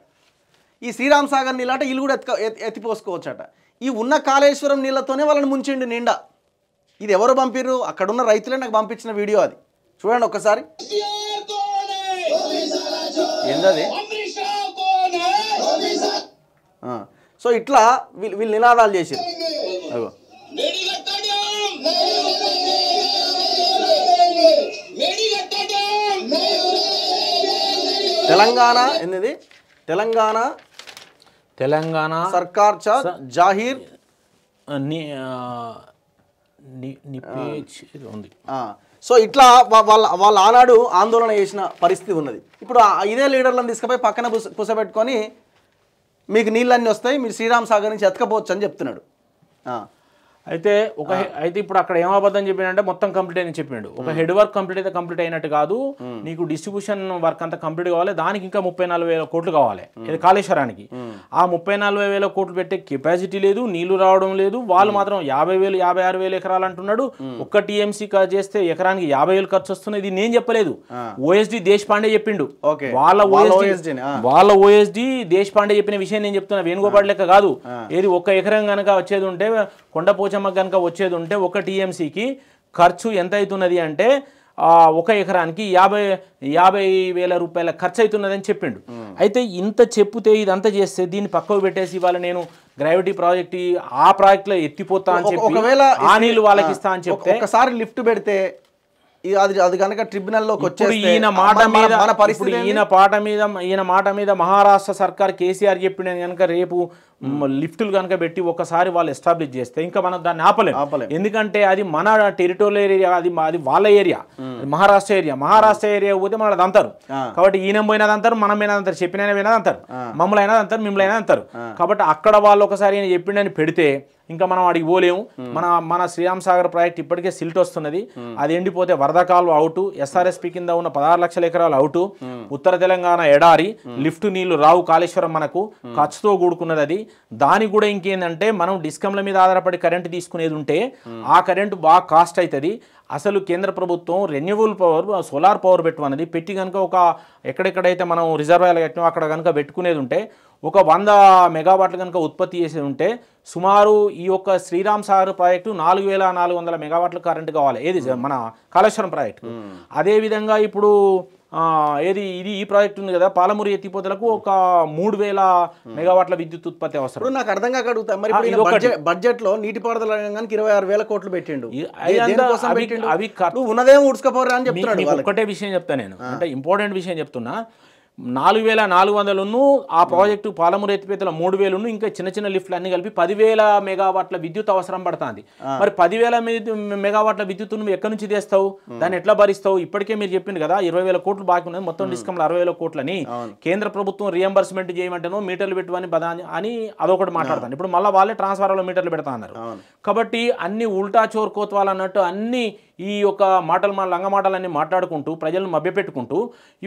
ఈ శ్రీరామ్ సాగర్ నీళ్ళ అంటే ఇల్లు కూడా ఎత్క ఎత్తిపోసుకోవచ్చట ఈ ఉన్న కాళేశ్వరం నీళ్ళతోనే వాళ్ళని ముంచిండు నిండా ఇది ఎవరు పంపిరు అక్కడున్న రైతులే నాకు పంపించిన వీడియో అది చూడండి ఒక్కసారి ఏందది సో ఇట్లా వీళ్ళు వీళ్ళు నినాదాలు చేశారు అదిగో తెలంగాణ ఎన్నిది తెలంగాణ తెలంగాణ సర్కార్ చ జాహీర్ ఉంది సో ఇట్లా వాళ్ళ వాళ్ళ ఆనాడు ఆందోళన చేసిన పరిస్థితి ఉన్నది ఇప్పుడు ఇదే లీడర్లను తీసుకుపోయి పక్కన పుస పుసబెట్టుకొని మీకు నీళ్ళన్నీ వస్తాయి మీరు శ్రీరామ్ సాగర్ నుంచి ఎతకపోవచ్చు అని చెప్తున్నాడు అయితే ఒక అయితే ఇప్పుడు అక్కడ ఏం అబద్ధం అంటే మొత్తం కంప్లీట్ అయిన చెప్పిండు ఒక హెడ్ వర్క్ కంప్లీట్ అయితే కంప్లీట్ అయినట్టు కాదు నీకు డిస్ట్రిబ్యూషన్ వర్క్ అంతా కంప్లీట్ కావాలి దానికి ఇంకా ముప్పై నాలుగు వేల కోట్లు కావాలి ఇది కాళేశ్వరానికి ఆ ముప్పై నాలుగు వేల కోట్లు పెట్టే కెపాసిటీ లేదు నీళ్లు రావడం లేదు వాళ్ళు మాత్రం యాభై వేలు యాభై ఆరు వేలు ఎకరాలు అంటున్నాడు ఒక్క టీఎంసీ చేస్తే ఎకరానికి యాభై వేలు ఖర్చు వస్తున్నది ఇది నేను చెప్పలేదు ఓఎస్డి దేశ్ పాండే చెప్పిండు వాళ్ళ వాళ్ళ ఓఎస్డి దేశ్ పాండే చెప్పిన విషయం నేను చెప్తున్నా వేణుగోపాల్ లెక్క కాదు ఏది ఒక్క ఎకరం కనుక వచ్చేది ఉంటే కొండపో పోచమ్మ కనుక వచ్చేది ఉంటే ఒక టీఎంసీకి ఖర్చు ఎంత అవుతున్నది అంటే ఒక ఎకరానికి యాభై యాభై వేల రూపాయల ఖర్చు అవుతున్నదని చెప్పిండు అయితే ఇంత చెప్తే ఇదంతా చేస్తే దీన్ని పక్కకు పెట్టేసి ఇవాళ నేను గ్రావిటీ ప్రాజెక్ట్ ఆ ప్రాజెక్ట్ లో ఎత్తిపోతా అని చెప్పి ఒకవేళ ఆ నీళ్ళు వాళ్ళకి ఇస్తా అని చెప్తే ఒకసారి లిఫ్ట్ పెడితే అది అది కనుక ట్రిబ్యునల్లోకి వచ్చేసి ఈయన మాట మీద ఈయన పాట మీద ఈయన మాట మీద మహారాష్ట్ర సర్కార్ కేసీఆర్ చెప్పిన కనుక రేపు లిఫ్టులు కనుక పెట్టి ఒకసారి వాళ్ళు ఎస్టాబ్లిష్ చేస్తే ఇంకా మనం దాన్ని ఆపలేము ఎందుకంటే అది మన టెరిటోరియల్ ఏరియా అది అది వాళ్ళ area Maharashtra area Maharashtra area పోతే మన అంతారు కాబట్టి ఈయన పోయినది అంతారు మనం పోయినది అంతారు చెప్పిన పోయినది అంటారు మమ్మల్ని అయినది అంతారు మిమ్మల్ని అయినా అంటారు కాబట్టి అక్కడ వాళ్ళు ఒకసారి చెప్పిండని పెడితే ఇంకా మనం అడిగి పోలేము మన మన శ్రీరామ్ సాగర్ ప్రాజెక్ట్ ఇప్పటికే సిల్ట్ వస్తున్నది అది ఎండిపోతే వరద కాలువ అవుట్ ఎస్ఆర్ఎస్పి కింద ఉన్న పదహారు లక్షల ఎకరాలు అవుట్ ఉత్తర తెలంగాణ ఎడారి లిఫ్ట్ నీళ్లు రావు కాళేశ్వరం మనకు ఖర్చుతో కూడుకున్నది అది దానికి కూడా ఇంకేందంటే మనం డిస్కంల మీద ఆధారపడి కరెంట్ తీసుకునేది ఉంటే ఆ కరెంట్ బాగా కాస్ట్ అవుతుంది అసలు కేంద్ర ప్రభుత్వం రెన్యూవల్ పవర్ సోలార్ పవర్ పెట్టమన్నది పెట్టి కనుక ఒక ఎక్కడెక్కడైతే మనం రిజర్వాయర్ కట్టినా అక్కడ కనుక పెట్టుకునేది ఉంటే ఒక వంద మెగావాట్లు కనుక ఉత్పత్తి చేసేది ఉంటే సుమారు ఈ యొక్క శ్రీరామ్ సాగర్ ప్రాజెక్టు నాలుగు వేల నాలుగు వందల మెగావాట్ల కరెంట్ కావాలి ఏది మన కాళేశ్వరం ప్రాజెక్టు అదేవిధంగా ఇప్పుడు ఏది ఇది ఈ ప్రాజెక్ట్ ఉంది కదా పాలమూరి ఎత్తిపోతలకు ఒక మూడు వేల మెగావాట్ల విద్యుత్ ఉత్పత్తి అవసరం నాకు అర్థం కాక అడుగుతా మరి బడ్జెట్ లో పారుదల రంగానికి ఇరవై ఆరు వేల కోట్లు పెట్టిండు అవి ఉన్నదేం ఉడుచుకోపోరా అని చెప్తున్నాడు ఒకటే విషయం చెప్తా నేను అంటే ఇంపార్టెంట్ విషయం చెప్తున్నా నాలుగు వేల నాలుగు వందలును ఆ ప్రాజెక్టు పాలమూరు ఎత్తిపేతల మూడు వేలును ఇంకా చిన్న చిన్న లిఫ్ట్లు అన్ని కలిపి పదివేల మెగావాట్ల విద్యుత్ అవసరం పడుతుంది మరి పదివేల మెగావాట్ల విద్యుత్ నువ్వు ఎక్కడి నుంచి తెస్తావు దాన్ని ఎట్లా భరిస్తావు ఇప్పటికే మీరు చెప్పింది కదా ఇరవై వేల కోట్లు బాకీ ఉన్నది మొత్తం డిస్కంలో అరవై వేల కోట్లని కేంద్ర ప్రభుత్వం రియంబర్స్మెంట్ చేయమంటే మీటర్లు పెట్టువని బదాని అని అదొకటి మాట్లాడతాను ఇప్పుడు మళ్ళీ వాళ్ళే ట్రాన్స్ఫార్మర్లో మీటర్లు పెడతా అన్నారు కాబట్టి అన్ని ఉల్టా చోర్ కోత్వాలన్నట్టు అన్ని ఈ యొక్క మాటలు మా లంగమాటలన్నీ మాట్లాడుకుంటూ ప్రజలను మభ్యపెట్టుకుంటూ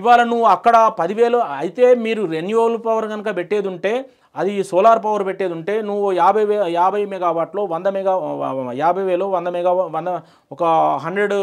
ఇవాళ నువ్వు అక్కడ పదివేలు అయితే మీరు రెన్యూవల్ పవర్ కనుక పెట్టేది ఉంటే అది సోలార్ పవర్ పెట్టేది ఉంటే నువ్వు యాభై వే యాభై మెగావాట్లో వంద మెగా యాభై వేలు వంద మెగా వంద ఒక హండ్రెడ్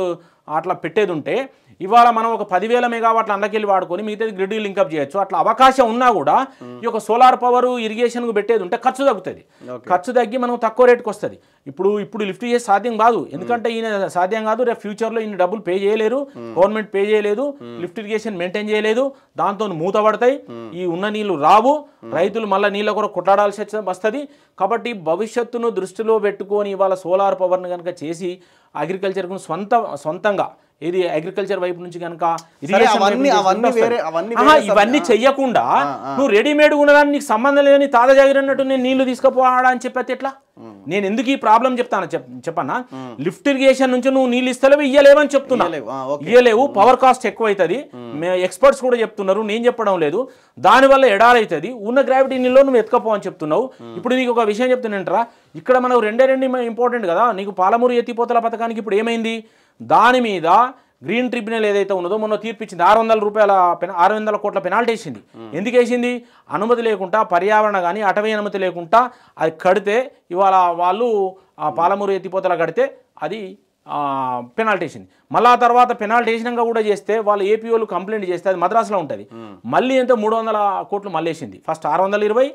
అట్లా పెట్టేది ఉంటే ఇవాళ మనం ఒక పదివేల మెగావాట్లు అందకెళ్ళి వాడుకొని మిగతాది గ్రిడ్ లింకప్ చేయొచ్చు అట్లా అవకాశం ఉన్నా కూడా ఈ యొక్క సోలార్ పవర్ ఇరిగేషన్ పెట్టేది ఉంటే ఖర్చు తగ్గుతుంది ఖర్చు తగ్గి మనం తక్కువ రేటుకి వస్తుంది ఇప్పుడు ఇప్పుడు లిఫ్ట్ చేసి సాధ్యం కాదు ఎందుకంటే ఈయన సాధ్యం కాదు రేపు ఫ్యూచర్లో ఈయన డబ్బులు పే చేయలేరు గవర్నమెంట్ పే చేయలేదు లిఫ్ట్ ఇరిగేషన్ మెయింటైన్ చేయలేదు దాంతో మూత పడతాయి ఈ ఉన్న నీళ్లు రావు రైతులు మళ్ళీ నీళ్ళ కొరకు కొట్లాడాల్సి వస్తుంది కాబట్టి భవిష్యత్తును దృష్టిలో పెట్టుకొని ఇవాళ సోలార్ పవర్ని కనుక చేసి అగ్రికల్చర్కు సొంత సొంతంగా ఇది అగ్రికల్చర్ వైపు నుంచి కనుక ఇవన్నీ చెయ్యకుండా నువ్వు రెడీమేడ్ ఉన్నదాన్ని నీకు సంబంధం లేదని తాదా జాగిరన్నట్టు నేను నీళ్లు తీసుకుపోవాడా అని చెప్పేది ఎట్లా నేను ఎందుకు ఈ ప్రాబ్లం చెప్తాను చెప్పన్నా లిఫ్ట్ ఇరిగేషన్ నుంచి నువ్వు నీళ్ళు ఇస్తలేవు ఇయ్యలేవని చెప్తున్నా ఇయ్యలేవు పవర్ కాస్ట్ ఎక్కువ అవుతుంది ఎక్స్పర్ట్స్ కూడా చెప్తున్నారు నేను చెప్పడం లేదు దానివల్ల ఎడారైతుంది ఉన్న గ్రావిటీ నీళ్ళు నువ్వు ఎత్తుకపో అని చెప్తున్నావు ఇప్పుడు నీకు ఒక విషయం చెప్తున్నా ఇక్కడ మనకు రెండే రెండు ఇంపార్టెంట్ కదా నీకు పాలమూరు ఎత్తిపోతల పథకానికి ఇప్పుడు ఏమైంది దాని మీద గ్రీన్ ట్రిబ్యునల్ ఏదైతే ఉన్నదో మొన్న తీర్పిచ్చింది ఆరు వందల రూపాయల ఆరు వందల కోట్ల పెనాల్టీ వేసింది ఎందుకు వేసింది అనుమతి లేకుండా పర్యావరణ కానీ అటవీ అనుమతి లేకుండా అది కడితే ఇవాళ వాళ్ళు పాలమూరు ఎత్తిపోతల కడితే అది పెనాల్టీ వేసింది మళ్ళీ తర్వాత పెనాల్టీ వేసినాక కూడా చేస్తే వాళ్ళు ఏపీ వాళ్ళు కంప్లైంట్ చేస్తే అది మద్రాసులో ఉంటుంది మళ్ళీ ఎంతో మూడు వందల కోట్లు మళ్ళీ వేసింది ఫస్ట్ ఆరు వందల ఇరవై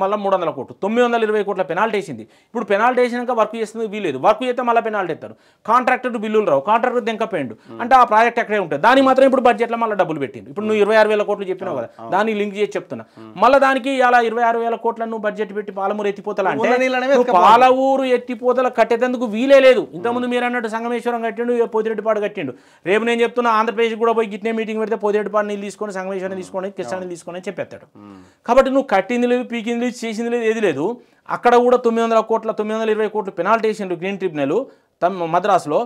మళ్ళీ మూడు వందల కోట్లు తొమ్మిది వందల ఇరవై కోట్ల పెనాల్టీ వేసింది ఇప్పుడు పెనాల్టీ వేసినాక వర్క్ చేస్తుంది వీలేదు వర్క్ చేస్తే మళ్ళీ పెనాల్టీ ఎత్తారు కాంట్రాక్టర్ బిల్లులు రావు కాంట్రాక్టర్ దెంకపోయిండు అంటే ఆ ప్రాజెక్ట్ అక్కడే ఉంటుంది దాని మాత్రం ఇప్పుడు బడ్జెట్లో మళ్ళీ డబ్బులు పెట్టింది ఇప్పుడు నువ్వు ఇరవై ఆరు వేల కోట్లు చెప్పినావు కదా దాన్ని లింక్ చేసి చెప్తున్నా మళ్ళీ దానికి ఇలా ఇరవై ఆరు వేల కోట్లను బడ్జెట్ పెట్టి పాలమూరు ఎత్తిపోతలు అంటే పాలమూరు ఎత్తిపోతలు కట్టేందుకు వీలే లేదు ఇంతకుముందు మీరు అన్నట్టు సంగమేశ్వరం కట్టిండు పోతిరెడ్డిపాడు కట్టిండు రేపు నేను చెప్తున్నా ఆంధ్రప్రదేశ్ కూడా పోయి గిట్నే మీటింగ్ పెడితే పోతిరెడ్డిపాడు నీళ్ళు తీసుకొని సంగమేశ్వరం తీసుకొని కిసాన్ని తీసుకొని చెప్పేస్తాడు కాబట్టి నువ్వు కట్టింది తిరిగింది లేదు పీకింది లేదు చేసింది లేదు ఏది లేదు అక్కడ కూడా తొమ్మిది వందల కోట్ల తొమ్మిది వందల ఇరవై కోట్లు పెనాల్టీ వేసిండ్రు గ్రీన్ ట్రిబ్యునల్ తమ్ మద్రాసులో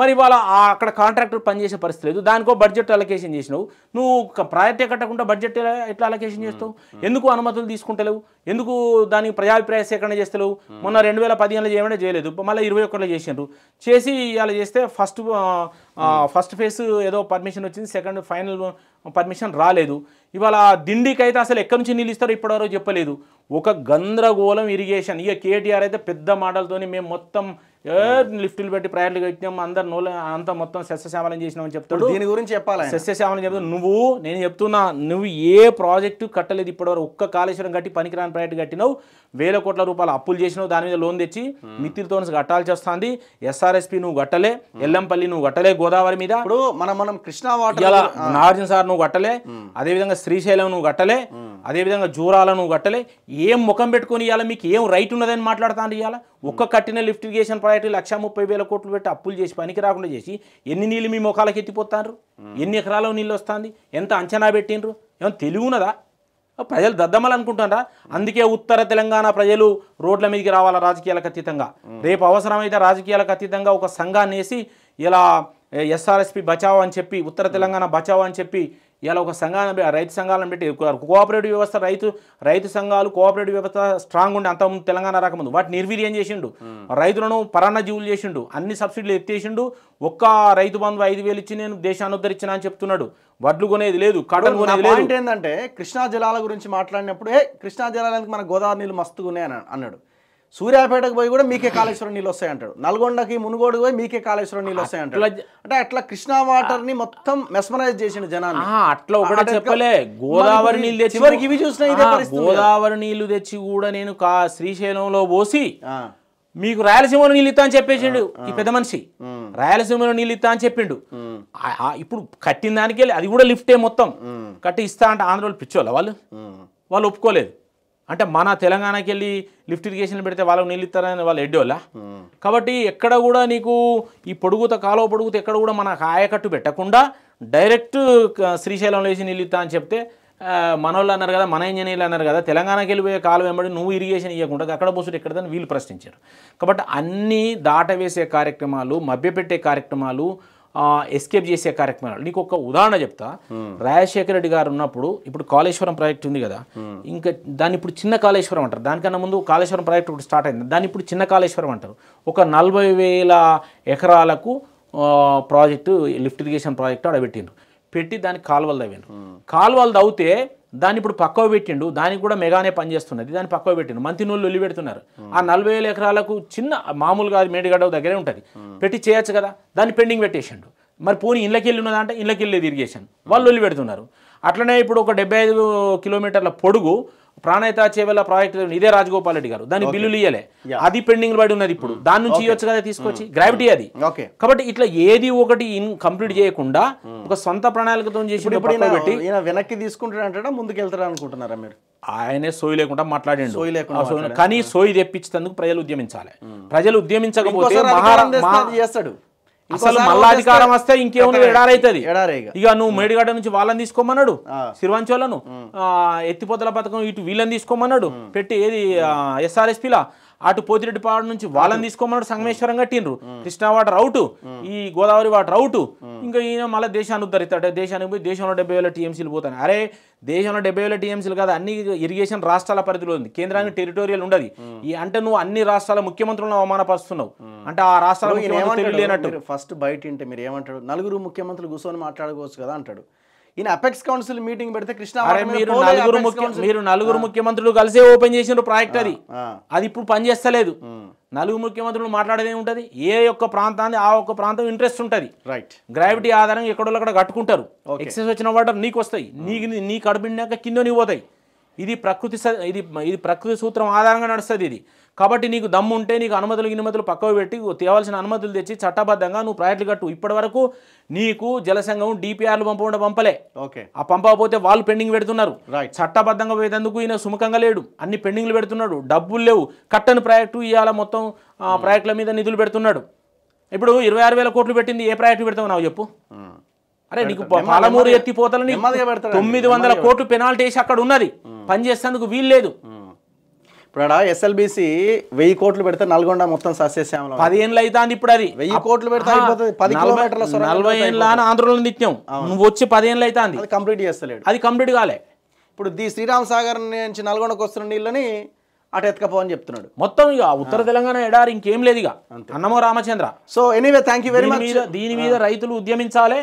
మరి ఇవాళ అక్కడ కాంట్రాక్టర్ పనిచేసే పరిస్థితి లేదు దానికో బడ్జెట్ అలొకేషన్ చేసినావు నువ్వు ప్రాయరిటీ కట్టకుండా బడ్జెట్ ఎట్లా అలకేషన్ చేస్తావు ఎందుకు అనుమతులు తీసుకుంటలేవు ఎందుకు దానికి ప్రజాభిప్రాయ సేకరణ చేస్తలేవు మొన్న రెండు వేల పదిహేనులో చేయమనే చేయలేదు మళ్ళీ ఇరవై ఒకటిలో చేసినారు చేసి ఇలా చేస్తే ఫస్ట్ ఫస్ట్ ఫేజ్ ఏదో పర్మిషన్ వచ్చింది సెకండ్ ఫైనల్ పర్మిషన్ రాలేదు ఇవాళ దిండికి అయితే అసలు ఎక్కడి నుంచి నీళ్ళు ఇస్తారో ఇప్పటివరకు చెప్పలేదు ఒక గందరగోళం ఇరిగేషన్ ఇక కేటీఆర్ అయితే పెద్ద మాటలతోని మేము మొత్తం లిఫ్టులు పెట్టి ప్రయాణాలు కట్టినాం అందరు నోలు అంతా మొత్తం సస్యశ్యామలం చేసినామని చెప్తాడు దీని గురించి చెప్పాలి సస్యశ్యామలం చెప్తాను నువ్వు నేను చెప్తున్నా నువ్వు ఏ ప్రాజెక్టు కట్టలేదు ఇప్పటివరకు ఒక్క కాళేశ్వరం కట్టి పనికిరాని ప్రాజెక్టు కట్టినావు వేల కోట్ల రూపాయలు అప్పులు చేసినావు దాని మీద లోన్ తెచ్చి hmm. మిత్రులతో కట్టాల్సి వస్తుంది ఎస్ఆర్ఎస్పి నువ్వు కట్టలే hmm. ఎల్లంపల్లి నువ్వు కట్టలే గోదావరి మీద ఇప్పుడు మనం మనం కృష్ణా వాటర్ నాగార్జున సార్ నువ్వు కట్టలే hmm. అదేవిధంగా శ్రీశైలం నువ్వు కట్టలే అదేవిధంగా జూరాల నువ్వు కట్టలే ఏం ముఖం పెట్టుకొని ఇవ్వాలి మీకు ఏం రైట్ ఉన్నదని మాట్లాడుతాను ఇవాళ ఒక్క కట్టిన లిఫ్ట్ ఇరిగేషన్ ప్రాజెక్టు లక్ష ముప్పై వేల కోట్లు పెట్టి అప్పులు చేసి పనికి రాకుండా చేసి ఎన్ని నీళ్ళు మీ ముఖాలకు ఎత్తిపోతారు ఎన్ని ఎకరాలు నీళ్ళు వస్తుంది ఎంత అంచనా పెట్టినరు ఏమో తెలివినదా ప్రజలు దద్దమ్మాలనుకుంటున్నారా అందుకే ఉత్తర తెలంగాణ ప్రజలు రోడ్ల మీదకి రావాలా రాజకీయాలకు అతీతంగా రేపు అవసరమైతే రాజకీయాలకు అతీతంగా ఒక సంఘాన్ని వేసి ఇలా ఎస్ఆర్ఎస్పి బచావో అని చెప్పి ఉత్తర తెలంగాణ బచావో అని చెప్పి ఇలా ఒక సంఘాలను రైతు సంఘాలను పెట్టి కోఆపరేటివ్ వ్యవస్థ రైతు రైతు సంఘాలు కోఆపరేటివ్ వ్యవస్థ స్ట్రాంగ్ ఉండి అంత తెలంగాణ రాకముందు వాటి నిర్వీర్యం చేసిండు రైతులను పరాన్న జీవులు చేసిండు అన్ని సబ్సిడీలు ఎత్తేసిండు ఒక్క రైతు బంధు ఐదు వేలు ఇచ్చి నేను దేశాన్ని ఉద్ధరించిన అని చెప్తున్నాడు వడ్లు కొనేది లేదు కడవలు కొనేది లేదు ఏంటంటే కృష్ణా జలాల గురించి మాట్లాడినప్పుడు ఏ కృష్ణా జలాలకి మన గోదావరి నీళ్ళు మస్తుగా ఉన్నాయని అన్నాడు సూర్యాపేటకు పోయి కూడా మీకే కాళేశ్వరం నీళ్ళు వస్తాయి అంటాడు నల్గొండకి మునుగోడు పోయి మీకే కాళేశ్వరం నీళ్ళు వస్తాయి అంటాడు అంటే అట్లా కృష్ణా వాటర్ ని మొత్తం మెస్మరైజ్ చేసిండు జనాలు అట్లా ఒకటి చెప్పలే గోదావరి నీళ్ళు తెచ్చి వారికి ఇవి చూసినా గోదావరి నీళ్లు తెచ్చి కూడా నేను కా శ్రీశైలంలో పోసి మీకు రాయలసీమలో నీళ్ళు ఇస్తా అని చెప్పేసిండు ఈ పెద్ద మనిషి రాయలసీమలో నీళ్ళు ఇస్తా అని చెప్పిండు ఇప్పుడు కట్టిన దానికి అది కూడా లిఫ్టే మొత్తం కట్టి ఇస్తా అంటే ఆంధ్రలో పిచ్చోళ్ళ వాళ్ళు వాళ్ళు ఒప్పుకోలేదు అంటే మన తెలంగాణకి వెళ్ళి లిఫ్ట్ ఇరిగేషన్ పెడితే వాళ్ళకి నీళ్ళు ఇస్తారని వాళ్ళు ఎడ్డోళ్ళ కాబట్టి ఎక్కడ కూడా నీకు ఈ పొడుగుత కాలువ పొడుగుత ఎక్కడ కూడా మన ఆయకట్టు పెట్టకుండా డైరెక్ట్ శ్రీశైలంలో వేసి నీళ్ళు ఇస్తా అని చెప్తే మన వాళ్ళు అన్నారు కదా మన ఇంజనీర్లు అన్నారు కదా తెలంగాణకి వెళ్ళిపోయే కాలు వెంబడి నువ్వు ఇరిగేషన్ ఇవ్వకుండా అక్కడ పోసుడు ఎక్కడదని వీళ్ళు ప్రశ్నించారు కాబట్టి అన్నీ దాటవేసే కార్యక్రమాలు మభ్యపెట్టే కార్యక్రమాలు ఎస్కేప్ చేసే కార్యక్రమాలు నీకు ఒక ఉదాహరణ చెప్తా రాజశేఖర రెడ్డి గారు ఉన్నప్పుడు ఇప్పుడు కాళేశ్వరం ప్రాజెక్ట్ ఉంది కదా ఇంకా దాన్ని ఇప్పుడు చిన్న కాళేశ్వరం అంటారు దానికన్నా ముందు కాళేశ్వరం ప్రాజెక్ట్ ఇప్పుడు స్టార్ట్ అయింది దాన్ని ఇప్పుడు చిన్న కాళేశ్వరం అంటారు ఒక నలభై వేల ఎకరాలకు ప్రాజెక్టు లిఫ్ట్ ఇరిగేషన్ ప్రాజెక్టు ఆడబెట్టిండ్రు పెట్టి దానికి కాలువలు తవ్వారు కాలువలు తవ్వితే దాన్ని ఇప్పుడు పక్కవ పెట్టిండు దానికి కూడా మెగానే పనిచేస్తున్నది దాన్ని పక్కవ పెట్టిండు మంతినూళ్ళు వెళ్ళి పెడుతున్నారు ఆ నలభై వేల ఎకరాలకు చిన్న మామూలుగా అది మేడిగడ్డ దగ్గరే ఉంటుంది పెట్టి చేయొచ్చు కదా దాన్ని పెండింగ్ పెట్టేసిండు మరి పోనీ వెళ్ళి ఉన్నదంటే వెళ్ళేది ఇరిగేషన్ వాళ్ళు ఒల్లి పెడుతున్నారు అట్లనే ఇప్పుడు ఒక డెబ్బై ఐదు కిలోమీటర్ల పొడుగు ప్రాణాయిత చేవెళ్ళ ప్రాజెక్టు ఇదే రాజగోపాల్ రెడ్డి గారు దాని బిల్లులు ఇయ్యలే అది పెండింగ్ పడి ఉన్నది ఇప్పుడు దాని నుంచి ఇవ్వచ్చు కదా తీసుకొచ్చి గ్రావిటీ అది కాబట్టి ఇట్లా ఏది ఒకటి కంప్లీట్ చేయకుండా ఒక సొంత ప్రణాళికతో చేసి వెనక్కి తీసుకుంటాడు ముందుకు వెళ్తారా అనుకుంటున్నారా మీరు ఆయనే సోయి లేకుండా మాట్లాడండి సోయి లేకుండా కానీ సోయి తెప్పించేందుకు ప్రజలు ఉద్యమించాలి ప్రజలు ఉద్యమించకపోతే చేస్తాడు అసలు మళ్ళా అధికారం వస్తే ఇంకేముంది ఎడారైతుంది ఇక నువ్వు మేడిగడ్డ నుంచి వాళ్ళని తీసుకోమన్నాడు సిరివంచోళ్ళను ఎత్తిపోతల పథకం ఇటు వీళ్ళని తీసుకోమన్నాడు పెట్టి ఏది ఎస్ఆర్ఎస్పీలా అటు పోతిరెడ్డిపాడు నుంచి వాళ్ళని తీసుకోమన్నాడు సంగమేశ్వరం కట్టిండ్రు కృష్ణా వాటర్ అవుట్ ఈ గోదావరి వాటర్ అవుట్ ఇంకా ఈయన మళ్ళీ దేశాన్ని ఉద్ధరిస్తాడు దేశానికి పోయి దేశంలో డెబ్బై వేల టీఎంసీలు పోతాను అరే దేశంలో డెబ్బై వేల టీఎంసీలు కాదు అన్ని ఇరిగేషన్ రాష్ట్రాల పరిధిలో ఉంది కేంద్రానికి టెరిటోరియల్ ఉండదు ఈ అంటే నువ్వు అన్ని రాష్ట్రాల ముఖ్యమంత్రులను అవమానపరుస్తున్నావు అంటే ఆ రాష్ట్రాలు ఫస్ట్ బయట మీరు ఏమంటాడు నలుగురు ముఖ్యమంత్రులు కూర్చొని మాట్లాడుకోవచ్చు కదా అంటాడు ఈయన అపెక్స్ కౌన్సిల్ మీటింగ్ పెడితే కృష్ణ మీరు నలుగురు మీరు నలుగురు ముఖ్యమంత్రులు కలిసే ఓపెన్ చేసిన ప్రాజెక్ట్ అది అది ఇప్పుడు పనిచేస్తలేదు నలుగురు ముఖ్యమంత్రులు మాట్లాడేది ఉంటది ఏ యొక్క ప్రాంతాన్ని ఆ ఒక్క ప్రాంతం ఇంట్రెస్ట్ ఉంటుంది రైట్ గ్రావిటీ ఆధారంగా ఎక్కడో అక్కడ కట్టుకుంటారు ఎక్సెస్ వచ్చిన వాటర్ నీకు వస్తాయి నీకు నీ కడుపున్నాక కింద నీ పోతాయి ఇది ప్రకృతి ఇది ఇది ప్రకృతి సూత్రం ఆధారంగా నడుస్తుంది ఇది కాబట్టి నీకు దమ్ము ఉంటే నీకు అనుమతులు గినుమతులు పక్కకు పెట్టి తేవాల్సిన అనుమతులు తెచ్చి చట్టబద్ధంగా నువ్వు ప్రాజెక్టులు కట్టు ఇప్పటి వరకు నీకు జలసంఘం డిపిఆర్లు పంపకుండా పంపలే ఓకే ఆ పంపకపోతే వాళ్ళు పెండింగ్ పెడుతున్నారు చట్టబద్ధంగా పోయేందుకు ఈయన సుముఖంగా లేడు అన్ని పెండింగ్లు పెడుతున్నాడు డబ్బులు లేవు కట్టని ప్రాజెక్టు ఇవాళ మొత్తం hmm. ప్రాజెక్టుల మీద నిధులు పెడుతున్నాడు ఇప్పుడు ఇరవై ఆరు వేల కోట్లు పెట్టింది ఏ ప్రాజెక్టు పెడతావు చెప్పు hmm. అరే నీకు పాలమూరు ఎత్తిపోతలని తొమ్మిది వందల కోట్లు పెనాల్టీ వేసి అక్కడ ఉన్నది hmm. పనిచేసేందుకు వీలు లేదు ఇప్పుడు ఎస్ఎల్బిసి వెయ్యి కోట్లు పెడితే నల్గొండ మొత్తం సస్యశ్యామలం పది ఏళ్ళు అని ఇప్పుడు అది వెయ్యి కోట్లు పెడితే పది కిలోమీటర్ల నలభై ఏళ్ళు ఆంధ్రలో నిత్యం నువ్వు వచ్చి పది ఏళ్ళు అవుతాంది అది కంప్లీట్ చేస్తలేడు అది కంప్లీట్ కాలే ఇప్పుడు ది శ్రీరామ్ సాగర్ నుంచి నల్గొండకు వస్తున్న నీళ్ళని అటు ఎత్తుకపో చెప్తున్నాడు మొత్తం ఇక ఉత్తర తెలంగాణ ఎడారి ఇంకేం లేదు ఇక అన్నమో Ramachandra so anyway thank you very much దీని మీద రైతులు ఉద్యమించాలి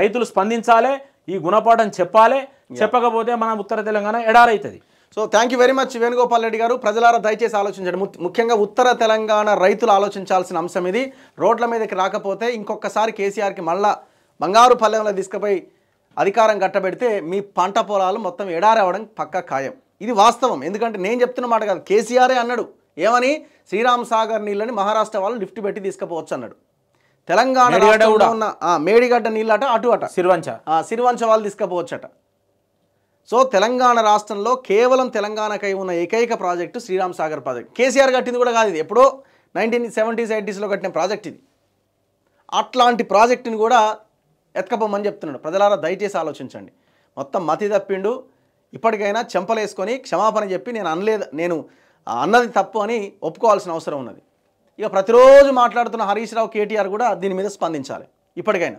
రైతులు స్పందించాలి ఈ గుణపాఠం చెప్పాలి చెప్పకపోతే మన ఉత్తర తెలంగాణ ఎడారైతుంది so thank very much Venugopal Reddy గారు ప్రజలారా దయచేసి ఆలోచించండి ముఖ్యంగా ఉత్తర తెలంగాణ రైతులు ఆలోచించాల్సిన అంశం ఇది రోడ్ల మీదకి రాకపోతే ఇంకొకసారి కేసీఆర్కి మళ్ళా బంగారు పల్లెంలో తీసుకుపోయి అధికారం కట్టబెడితే మీ పంట పొలాలు మొత్తం ఎడారవడం పక్కా ఖాయం ఇది వాస్తవం ఎందుకంటే నేను చెప్తున్న మాట కాదు కేసీఆరే అన్నాడు ఏమని శ్రీరామ్ సాగర్ నీళ్ళని మహారాష్ట్ర వాళ్ళు లిఫ్ట్ పెట్టి తీసుకుపోవచ్చు అన్నాడు తెలంగాణ ఉన్న మేడిగడ్డ నీళ్ళట అటు అట సిరివంచ సిరివంచ వాళ్ళు అట సో తెలంగాణ రాష్ట్రంలో కేవలం తెలంగాణకై ఉన్న ఏకైక ప్రాజెక్టు శ్రీరామ్ సాగర్ ప్రాజెక్ట్ కేసీఆర్ కట్టింది కూడా కాదు ఇది ఎప్పుడో నైన్టీన్ సెవెంటీస్ ఎయిటీస్లో కట్టిన ప్రాజెక్ట్ ఇది అట్లాంటి ప్రాజెక్టుని కూడా ఎత్కపోమని చెప్తున్నాడు ప్రజలారా దయచేసి ఆలోచించండి మొత్తం మతి తప్పిండు ఇప్పటికైనా చెంపలేసుకొని క్షమాపణ చెప్పి నేను అనలేదు నేను అన్నది తప్పు అని ఒప్పుకోవాల్సిన అవసరం ఉన్నది ఇక ప్రతిరోజు మాట్లాడుతున్న హరీష్ రావు కేటీఆర్ కూడా దీని మీద స్పందించాలి ఇప్పటికైనా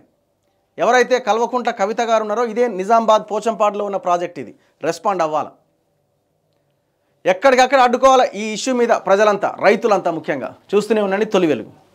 ఎవరైతే కల్వకుంట్ల కవిత గారు ఉన్నారో ఇదే నిజామాబాద్ పోచంపాడులో ఉన్న ప్రాజెక్ట్ ఇది రెస్పాండ్ అవ్వాలి ఎక్కడికక్కడ అడ్డుకోవాలి ఈ ఇష్యూ మీద ప్రజలంతా రైతులంతా ముఖ్యంగా చూస్తూనే ఉండండి తొలి వెలుగు